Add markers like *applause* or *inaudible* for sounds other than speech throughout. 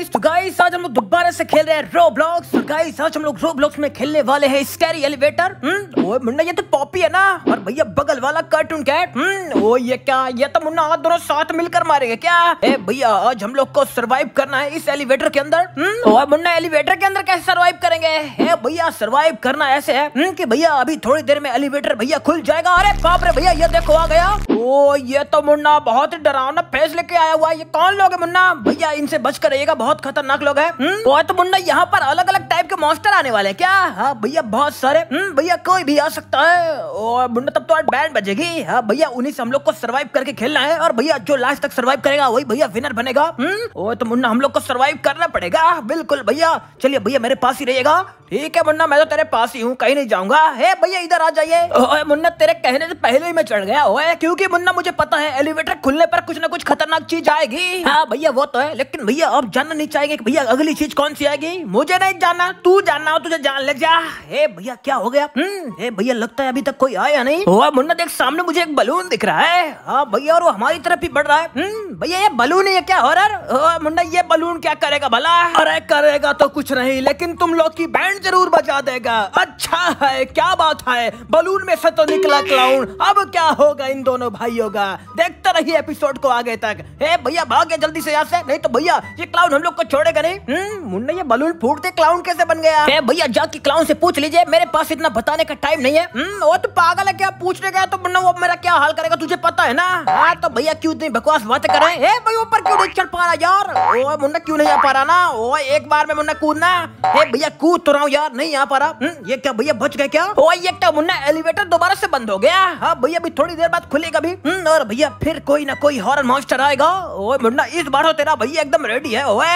Guys तो guys आज हम लोग दोबारा से खेल रहे हैं रोब्लॉक्स तो गाइस आज हम लोग रोब्लॉक्स में खेलने वाले हैं स्कैरी एलिवेटर हम्म ओए मुन्ना ये तो पॉपी है ना और भैया बगल वाला कार्टून कैट हम्म ओ ये क्या ये तो मुन्ना आज दोनों साथ मिलकर मारेंगे क्या ए भैया आज हम लोग को सरवाइव करना है इस एलिवेटर के अंदर हम्म ओए मुन्ना एलिवेटर के अंदर कैसे सरवाइव करेंगे ए भैया सरवाइव करना ऐसे है हम्म, कि भैया अभी थोड़ी देर में एलिवेटर भैया खुल जाएगा अरे बाप रे भैया ये देखो आ गया ओ ये तो मुन्ना बहुत डरावना फेस लेके आया हुआ है ये कौन लोग है मुन्ना भैया इनसे बचकर रहिएगा बहुत बहुत खतरनाक लोग है हम्म? बहुत मुंडा यहाँ पर अलग अलग टाइप के मॉन्स्टर आने वाले क्या हाँ भैया बहुत सारे हम्म, भैया कोई भी आ सकता है और मुंडा तब तो आज बैंड बजेगी हाँ भैया उन्हीं से हम लोग को सर्वाइव करके खेलना है और भैया जो लास्ट तक सर्वाइव करेगा वही भैया विनर बनेगा ओ हम्म? तो मुन्ना हम लोग को सर्वाइव करना पड़ेगा हाँ, बिल्कुल भैया चलिए भैया मेरे पास ही रहेगा ठीक है मुन्ना मैं तो तेरे पास ही हूँ कहीं नहीं जाऊंगा हे भैया इधर आ जाइए ओए मुन्ना तेरे कहने से पहले ही मैं चढ़ गया ओए क्योंकि मुन्ना मुझे पता है एलिवेटर खुलने पर कुछ ना कुछ खतरनाक चीज आएगी हाँ भैया वो तो है लेकिन भैया अब जान जानना नहीं चाहेंगे कि भैया अगली चीज कौन सी आएगी मुझे नहीं जानना तू जानना हो तुझे जान ले जा हे भैया क्या हो गया हम्म, हे भैया लगता है अभी तक कोई आया नहीं वाह मुन्ना देख सामने मुझे एक बलून दिख रहा है हाँ भैया और वो हमारी तरफ ही बढ़ रहा है हम्म, भैया ये बलून है क्या हॉरर मुन्ना ये बलून क्या करेगा भला अरे करेगा तो कुछ नहीं लेकिन तुम लोग की बैंड जरूर बजा देगा अच्छा है क्या बात है बलून में से तो निकला क्लाउन अब क्या होगा इन दोनों भाइयों का देख हमारा ही एपिसोड को आ गए तक हे भैया भाग गया जल्दी से यहाँ से नहीं तो भैया ये क्लाउन हम लोग को छोड़ेगा नहीं हम्म, मुन्ना ये बलून फूटते क्लाउन कैसे बन गया हे भैया जाके क्लाउन से पूछ लीजिए मेरे पास इतना बताने का टाइम नहीं है हम्म, वो तो पागल है क्या पूछने गया तो मुन्ना वो मेरा क्या हाल करेगा तुझे पता है ना हाँ तो भैया क्यों इतनी बकवास बात कर रहे हैं भाई ऊपर क्यों नहीं चढ़ पा रहा यार मुन्ना क्यों नहीं आ पा रहा ना वो एक बार में मुन्ना कूदना हे भैया कूद तो रहा हूँ यार नहीं आ पा रहा हम्म, ये क्या भैया बच गए क्या ओ ये क्या मुन्ना एलिवेटर दोबारा से बंद हो गया हाँ भैया अभी थोड़ी देर बाद खुलेगा भी और भैया फिर कोई ना कोई हॉरर मॉन्स्टर आएगा ओए मुन्ना इस बार तो तेरा भैया एकदम रेडी है ओए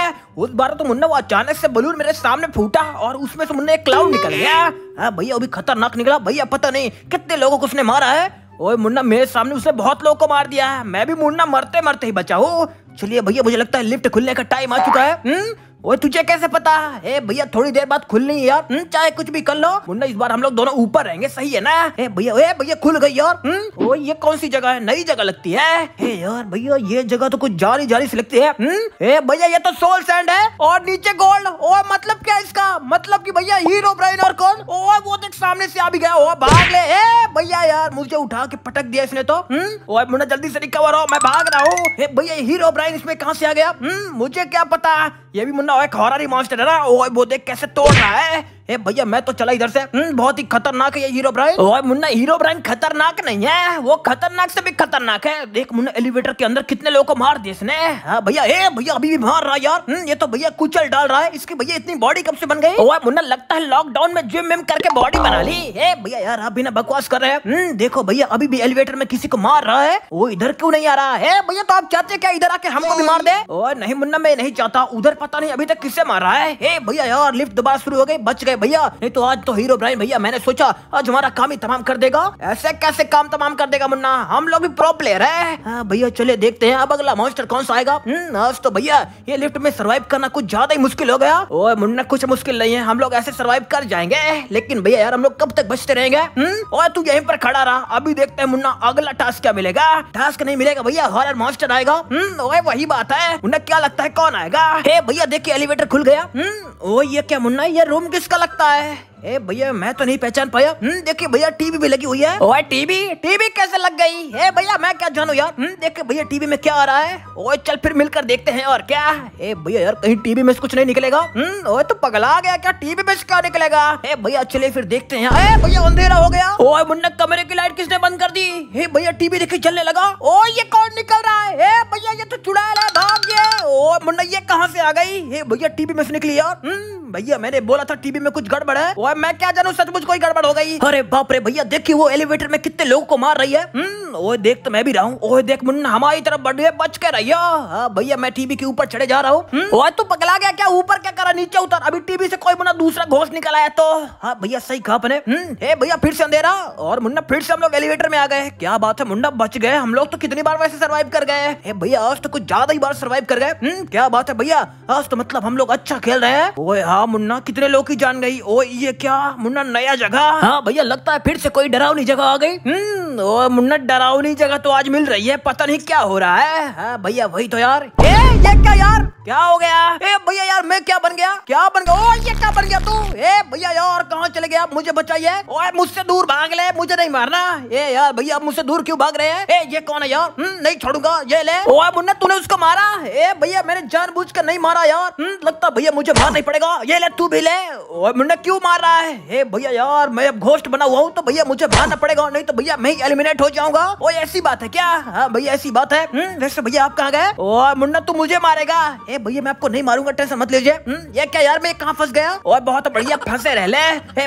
उस बार तो मुन्ना वो अचानक से बलून मेरे सामने फूटा और उसमें से मुन्ना एक क्लाउड निकल गया हाँ भैया अभी खतरनाक निकला भैया पता नहीं कितने लोगों को उसने मारा है ओए मुन्ना मेरे सामने उसने बहुत लोगों को मार दिया है मैं भी मुन्ना मरते मरते ही बचा हूँ चलिए भैया मुझे लगता है लिफ्ट खुलने का टाइम आ चुका है हुँ? हम्म? ओए तुझे कैसे पता हे भैया थोड़ी देर बाद खुलनी है यार हम्म, चाहे कुछ भी कर लो मुन्ना इस बार हम लोग दोनों ऊपर रहेंगे सही है ना ए भैया ए भैया खुल गई यार हम्म, ओ ये कौन सी जगह है नई जगह लगती है ए यार भैया ये जगह तो कुछ जारी जारी सी लगती है ए हम्म, भैया ये तो सोल सैंड है और नीचे गोल्ड ओ मतलब क्या इसका मतलब की भैया हीरो ब्राइन और कौन ओ वो देख सामने से आ भी गया भाग ले भैया यार मुझे उठा के पटक दिया इसने तो मुन्ना जल्दी से रिकवर हो मैं भाग रहा हूँ भैया हीरो ब्राइन इसमें कहाँ से आ गया मुझे क्या पता ये भी मुन्ना खोरा रही मॉन्स्टर है ना वो देख कैसे तोड़ रहा है ए भैया मैं तो चला इधर से हम्म, बहुत ही खतरनाक है ये हीरो ब्राइन ओए मुन्ना हीरो ब्राइन खतरनाक नहीं है वो खतरनाक से भी खतरनाक है देख मुन्ना एलिवेटर के अंदर कितने लोगों को मार दिया इसने हाँ, भैया ए भैया अभी भी मार रहा है यार हम्म, ये तो भैया कुचल डाल रहा है इसकी भैया इतनी बॉडी कब से बन गई ओए मुन्ना लगता है लॉकडाउन में जिम विम करके बॉडी बना ली ए भैया यार अभी ना बकवास कर रहे हैं हम्म, देखो भैया अभी भी एलिवेटर में किसी को मार रहा है वो इधर क्यों नहीं आ रहा है भैया तो आप चाहते क्या इधर आके हमको भी मार दे नहीं मुन्ना मैं नहीं चाहता उधर पता नहीं अभी तक किससे मार रहा है भैया यार लिफ्ट दोबारा शुरू हो गई बच गए गए भैया नहीं तो आज तो हीरो ब्राइन भैया मैंने सोचा आज हमारा काम ही तमाम कर देगा ऐसे कैसे काम तमाम कर देगा मुन्ना हम लोग भी प्रो प्लेयर है भैया चले देखते हैं अब अगला मॉन्स्टर कौन सा आएगा हम्म, आज तो भैया ये लिफ्ट में सर्वाइव करना कुछ ज्यादा ही मुश्किल हो गया ओए मुन्ना कुछ मुश्किल नहीं है हम लोग ऐसे सर्वाइव कर जाएंगे लेकिन भैया यार हम लोग कब तक बचते रहेंगे और हम्म, तू यहीं पर खड़ा रहा अभी देखते हैं मुन्ना अगला टास्क क्या मिलेगा टास्क नहीं मिलेगा भैया हॉरर मॉन्स्टर आएगा हम्म, ओए वही बात है मुन्ना क्या लगता है कौन आएगा हे भैया देखिए एलिवेटर खुल गया ओ ये क्या मुन्ना ये रूम किसका लगता है ए भैया मैं तो नहीं पहचान पाया हम्म, देखिए भैया टीवी भी लगी हुई है ओए टीवी टीवी कैसे लग गई ए भैया मैं क्या जानू यार हम्म, देखिए भैया टीवी में क्या आ रहा है ओए चल फिर मिलकर देखते हैं और क्या ए भैया यार कहीं टीवी में कुछ नहीं निकलेगा हम्म, ओए तो पगला गया क्या टीवी में क्या निकलेगा ए भैया चले फिर देखते हैं ए भैया अंधेरा हो गया ओए मुन्ना कमरे की लाइट किसने बंद कर दी हे भैया टीवी देखिए चलने लगा ओ ये कौन निकल रहा है ए भैया ये तो चुड़ैल है भाग गए ओ मुन्ना ये कहाँ से आ गई हे भैया टीवी में से निकली यार भैया मैंने बोला था टीवी में कुछ गड़बड़ है मैं क्या जानू सचमुच कोई गड़बड़ हो गई अरे बाप रे भैया देखिए वो एलिवेटर में कितने लोगों को मार रही है हम्म। ओए देख तो मैं भी रहा हूँ ओए देख मुन्ना हमारी तरफ बढ़ गए बच के रही हाँ भैया मैं टीवी के ऊपर चढ़े जा रहा हूँ हम्म। ओए तू पगला गया क्या ऊपर क्या करा नीचे उतर अभी टीवी से कोई मुन्ना दूसरा घोष निकल आया तो हाँ भैया सही कहा अपने हम्म। भैया फिर से अंधेरा और मुन्ना फिर से हम लोग एलिवेटर में आ गए क्या बात है मुन्ना बच गए हम लोग तो कितनी बार वैसे सर्वाइव कर गए भैया आज तो कुछ ज्यादा ही बार सर्वाइव कर गए हम्म, क्या बात है भैया आज तो मतलब हम लोग अच्छा खेल रहे हैं ओए हाँ मुन्ना कितने लोग की जान गई ओ ये क्या मुन्ना नया जगह हाँ भैया लगता है फिर से कोई डरावनी जगह आ गई हम्म मुन्नत मुन्ना डरावनी जगह तो आज मिल रही है पता नहीं क्या हो रहा है हाँ, भैया वही तो यार ए, ये क्या यार क्या हो गया ए भैया यार मैं क्या बन गया क्या बन गया ओ लगे आप मुझे बचाइए ओए मुझसे दूर भाग ले मुझे नहीं मारना ये यार भैया मुझसे दूर क्यों भाग रहे हैं ए ये कौन है यार हम्म, नहीं छोड़ूंगा ये ले ओए मुन्ना तूने उसको मारा ए भैया मैंने जान बुझ कर नहीं मारा यार हम्म, लगता भैया मुझे मारना ही पड़ेगा ये ले तू भी ले मुन्ना क्यों मार रहा है ए भैया यार मैं अब घोष्ट बना हुआ हूँ तो भैया मुझे मारना पड़ेगा नहीं तो भैया मैं ही एलिमिनेट हो जाऊंगा वो ऐसी बात है क्या हाँ भैया ऐसी बात है हम्म, वैसे भैया आप कहाँ गए मुन्ना तू मुझे मारेगा ए भैया मैं आपको नहीं मारूंगा टेंशन मत लीजिए ये क्या यार मैं कहाँ फंस गया और बहुत बढ़िया फंसे रह ले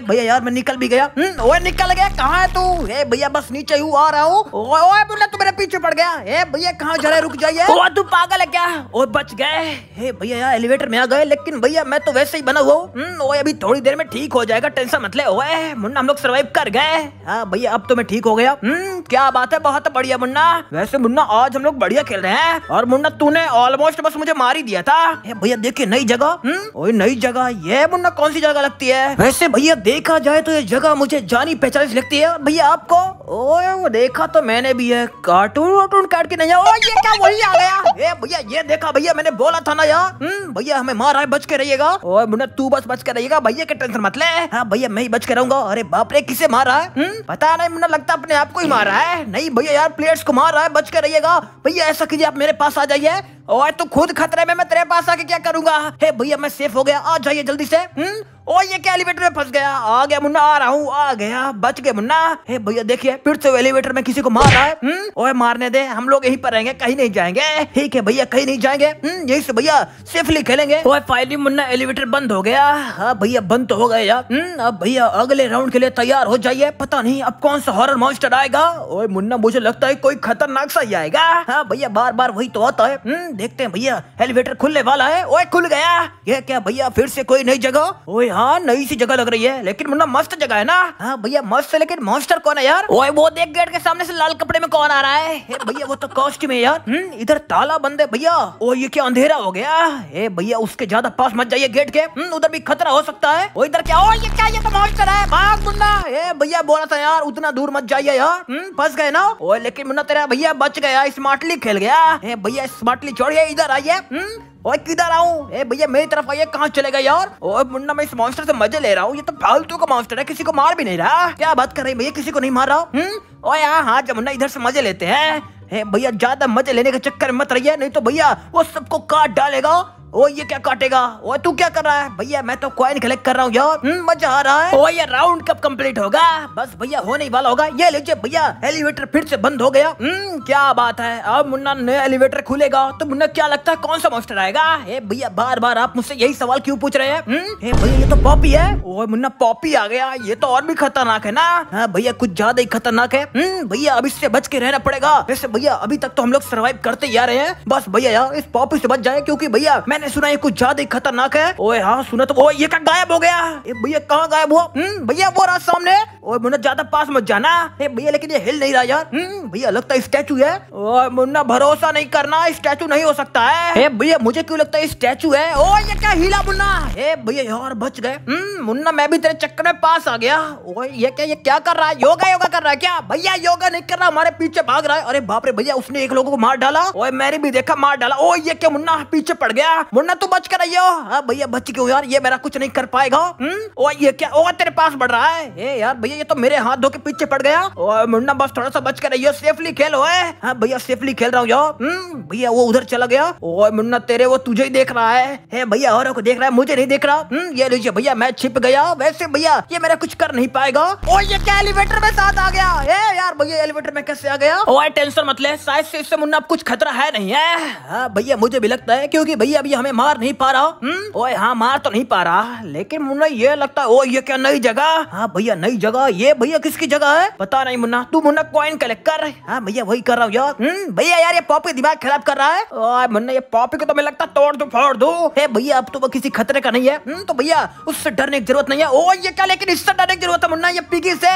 भैया यार मैं निकल भी गया हम्म, ओए निकल गया कहाँ है तू हे भैया बस नीचे हूँ आ रहा हूँ ओए बोला तू मेरे पीछे पड़ गया हे भैया कहाँ जा रहे रुक जाइए तू पागल है क्या ओ बच गए हे भैया यार एलिवेटर में आ गए लेकिन भैया मैं तो वैसे ही बना हुआ हूँ हम्म, ओए अभी थोड़ी देर में ठीक हो जाएगा टेंशन मत ले ओए मुन्ना हम लोग सर्वाइव कर गए हाँ भैया अब तो मैं ठीक हो गया हम्म, क्या बात है बहुत बढ़िया मुन्ना वैसे मुन्ना आज हम लोग बढ़िया खेल रहे हैं और मुन्ना तूने ऑलमोस्ट बस मुझे मार ही दिया था भैया देखिए नई जगह ओए नई जगह ये मुन्ना कौन सी जगह लगती है वैसे भैया देख देखा जाए तो ये जगह मुझे जानी पहचानी लगती है भैया आपको ओए वो देखा तो मैंने भी है कार्टून वार्टून काट के नहीं आया ये क्या वही आ गया ए भैया ये देखा भैया मैंने बोला था ना यार हम्म, भैया हमें मार है बच के रहिएगा ओए मुन्ना तू बस बच के रहिएगा भैया के टेंशन मत ले हां भैया मैं ही बच के रहूंगा अरे बाप रे किसे मार रहा है हम्म पता नहीं मुन्ना लगता अपने आप को ही मार रहा है नहीं भैया यार प्लेयर्स को मार रहा है बच के रहिएगा भैया ऐसा कीजिए आप मेरे पास आ जाइए और तू खुद खतरे में मैं तेरे पास आके क्या करूंगा हे भैया मैं सेफ हो गया आ जाइए जल्दी से हम्म ओ ये क्या एलिवेटर में फंस गया आ गया मुन्ना आ रहा हूँ आ गया बच गए मुन्ना हे भैया देखिए फिर से एलिवेटर में किसी को मार रहा है ओए मारने दे हम लोग यहीं पर रहेंगे कहीं नहीं जाएंगे ठीक है भैया कहीं नहीं जाएंगे यही से भैया सेफली खेलेंगे ओए फाइनली मुन्ना एलिवेटर बंद हो गया हाँ भैया बंद तो हो गए यार अब भैया अगले राउंड के लिए तैयार हो जाइए पता नहीं अब कौन सा हॉरर मॉन्स्टर आएगा ओए मुन्ना मुझे लगता है कोई खतरनाक सा ही आएगा हाँ भैया बार बार वही तो आता है देखते हैं भैया एलिवेटर खुलने वाला है ओए खुल गया ये क्या भैया फिर से कोई नई जगह ओए हाँ नई सी जगह लग रही है लेकिन मुन्ना मतलब मस्त जगह है ना हाँ भैया मस्त है लेकिन मॉन्स्टर कौन है यार ओए वो देख गेट के सामने से लाल कपड़े में कौन आ रहा है भैया वो तो कॉस्ट्यूम है यार हम्म, इधर ताला बंद है भैया ओ ये क्या अंधेरा हो गया ए भैया उसके ज्यादा पास मत जाइए गेट के हम्म, उधर भी खतरा हो सकता है वो इधर क्या ये क्या ये तो मॉन्स्टर है भाग मुन्ना ए भैया बोला था यार उतना दूर मत जाइए यार हम्म, फंस गए ना ओए लेकिन मुन्ना मतलब तेरा भैया बच गया स्मार्टली खेल गया ए भैया स्मार्टली छोड़ छोड़िए इधर आइए हम्म, ओए किधर आऊ ए भैया मेरी तरफ आइए कहाँ चले गए यार ओए मुन्ना मैं इस मॉन्स्टर से मजे ले रहा हूँ ये तो फालतू का मॉन्स्टर है किसी को मार भी नहीं रहा क्या बात कर रहे भैया किसी को नहीं मार रहा हूँ हम्म, ओए हाँ हाँ जब मुन्ना इधर से मजे लेते हैं भैया ज्यादा मजे लेने के चक्कर मत रहिए नहीं तो भैया वो सबको काट डालेगा ओ ये क्या काटेगा ओ तू क्या कर रहा है भैया मैं तो कॉइन कलेक्ट कर रहा हूँ यार हम्म, मजा आ रहा है ओ ये राउंड कब कंप्लीट होगा बस भैया होने ही वाला होगा ये लीजिए भैया एलिवेटर फिर से बंद हो गया हम्म, क्या बात है अब मुन्ना नया एलिवेटर खुलेगा तो मुन्ना क्या लगता है कौन सा मास्टर आएगा भैया बार बार आप मुझसे यही सवाल क्यूँ पूछ रहे हैं हम्म, भैया ये तो पॉपी है ओ मुन्ना पॉपी आ गया ये तो और भी खतरनाक है ना हाँ भैया कुछ ज्यादा ही खतरनाक है भैया अब इससे बच के रहना पड़ेगा वैसे भैया अभी तक तो हम लोग सर्वाइव करते ही आ रहे हैं बस भैया यार इस पॉपी से बच जाए क्यूँकी भैया मैं मैंने सुना ये कुछ ज्यादा ही खतरनाक है ओए हाँ सुना तो ये क्या गायब हो गया भैया कहाँ गायब हुआ हम्म, भैया वो रहा सामने ओए मुन्ना ज्यादा पास मत जाना भैया लेकिन ये हिल नहीं रहा यार हम्म, भैया लगता है स्टैचू है ओए मुन्ना भरोसा नहीं करना स्टैचू नहीं हो सकता है भैया मुझे क्यों लगता है स्टैचू है ओ ये क्या हिला मुन्ना ए भैया यार बच गए हम्म, मुन्ना मैं भी तेरे चक्कर में पास आ गया ओए ये क्या ये क्या कर रहा है योगा योगा कर रहा है क्या भैया योगा नहीं कर रहा हमारे पीछे भाग रहा है अरे बाप रे भैया उसने एक लोगों को मार डाला ओए मैंने भी देखा मार डाला ओ ये क्या मुन्ना पीछे पड़ गया मुन्ना तू बच कर आइयो हाँ भैया बच क्यों यार ये मेरा कुछ नहीं कर पाएगा हम्म? ओ ये क्या ओ तेरे पास बढ़ रहा है ए यार भैया ये तो मेरे हाथ धो के पीछे पड़ गया मुन्ना बस थोड़ा सा बच कर आइयो सेफली खेलो है हाँ भैया सेफली खेल रहा हूँ जाओ हम्म? भैया वो उधर चला गया ओ मुन्ना तेरे वो तुझे ही देख रहा है भैया और को देख रहा है मुझे नहीं देख रहा हम्म? ये लीजिए भैया मैं छिप गया वैसे भैया ये मेरा कुछ कर नहीं पाएगा ओ ये क्या एलिवेटर में साथ आ गया ए यार भैया एलिवेटर में कैसे आ गया ओ टेंशन मत ले शायद से इससे मुन्ना कुछ खतरा है नहीं है हाँ भैया मुझे भी लगता है क्योंकि भैया अभी हमें मार नहीं पा रहा हम्म ओए हाँ मार तो नहीं पा रहा लेकिन मुन्ना ये लगता है ओ ये क्या नई जगह हाँ भैया नई जगह ये भैया किसकी जगह है पता नहीं मुन्ना तू मुन्ना कॉइन कलेक्ट कर हाँ भैया वही कर रहा हूँ यार हम्म, भैया यार ये पॉपी दिमाग खराब कर रहा है ओए मुन्ना ये पॉपी को तो मैं लगता तोड़ दो फोड़ दो भैया अब तो वो किसी खतरे का नहीं है हम्म, तो भैया उससे डरने की जरूरत नहीं है ओ ये क्या लेकिन इससे डरने की जरूरत है मुन्ना ये पिगी से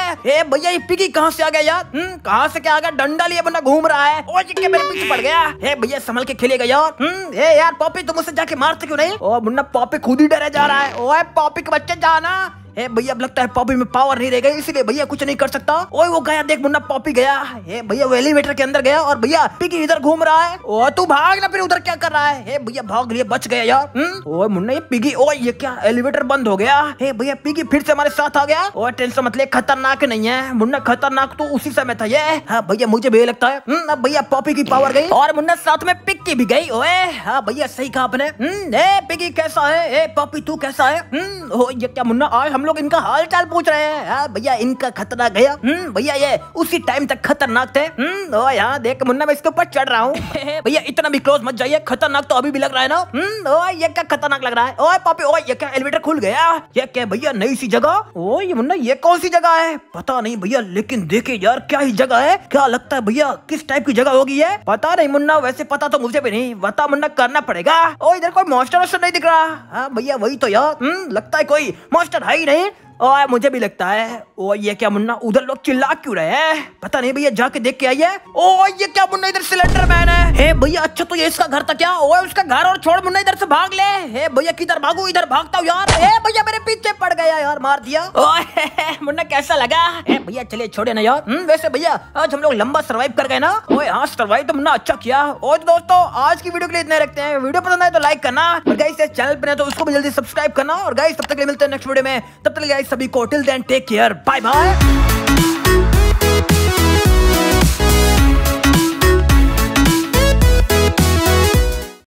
भैया ये पिगी कहाँ से आ गया यार हम्म, कहाँ से क्या आ गया डंडा लिए मुन्ना घूम रहा है ओ ये क्या मेरे पीछे पड़ गया हे भैया संभल के खेलेगा यार ए यार पॉपी तुम उसे जाके मारते क्यों नहीं ओ मुन्ना पॉपी खुद ही डरे जा रहा है ओए पॉपी के बच्चे जाना है भैया अब लगता है पॉपी में पावर नहीं रहेगा इसलिए भैया कुछ नहीं कर सकता ओए वो गया देख मुन्ना पॉपी गया है भैया वो एलिवेटर के अंदर गया और भैया पिकी इधर घूम रहा है ओ तू भाग ना फिर उधर क्या कर रहा है भैया भाग लिए बच गया यार हम्म? ओए मुन्ना ये पिगी ओ ये क्या एलिवेटर बंद हो गया है भैया पिगी फिर से हमारे साथ आ गया और टेंशन मत ले खतरनाक नहीं है मुन्ना खतरनाक तो उसी समय था ये हाँ भैया मुझे भी लगता है हम्म, अब भैया पॉपी की पावर गई और मुन्ना साथ में पिक्की भी गई ओए हाँ भैया सही कहा आपने पिकी हम्म, कैसा है पॉपी तू कैसा है ये क्या मुन्ना आए हम लोग इनका हाल चाल पूछ रहे हैं हाँ भैया इनका खतरा गया हम्म, भैया ये उसी टाइम तक खतरनाक थे हम्म, यहाँ देख मुन्ना मैं इसके ऊपर चढ़ रहा हूँ *laughs* भैया इतना भी क्लोज मत जाइए खतरनाक तो अभी भी लग रहा है ना हम्म, ओ ये क्या खतरनाक लग रहा है ओए पापी ओए ये क्या एलिवेटर खुल गया ये क्या भैया नई सी जगह ओ ये मुन्ना ये कौन सी जगह है पता नहीं भैया लेकिन देखे यार क्या ही जगह है क्या लगता है भैया किस टाइप की जगह होगी ये पता नहीं मुन्ना वैसे पता तो मुझे भी नहीं पता मुन्ना करना पड़ेगा ओ इधर कोई मॉस्टर नहीं दिख रहा हाँ, भैया वही तो यार लगता है कोई मॉस्टर है ही नहीं it और मुझे भी लगता है ओ ये क्या मुन्ना उधर लोग चिल्ला क्यों रहे हैं पता नहीं भैया जाके देख के आइए ओ ये क्या मुन्ना इधर सिलेंडर मैन है हे भैया अच्छा तो ये इसका घर था क्या ओए उसका घर और छोड़ मुन्ना इधर से भाग ले हे भैया किधर भागू इधर भागता हूँ यार हे भैया मेरे पीछे पड़ गया यार मार दिया ओ मुन्ना कैसा लगा हे भैया चले छोड़े ना यार हम्म, वैसे भैया आज हम लोग लंबा सर्वाइव कर गए ना ओ हाँ सर्वाइव तो मुन्ना अच्छा किया और तो दोस्तों आज की वीडियो के लिए इतने रखते हैं वीडियो पसंद आए तो लाइक करना और गाइस चैनल पर तो उसको भी जल्दी सब्सक्राइब करना और गाइस तब तक मिलते हैं नेक्स्ट वीडियो में तब तक गाइस सभी को till then take care bye bye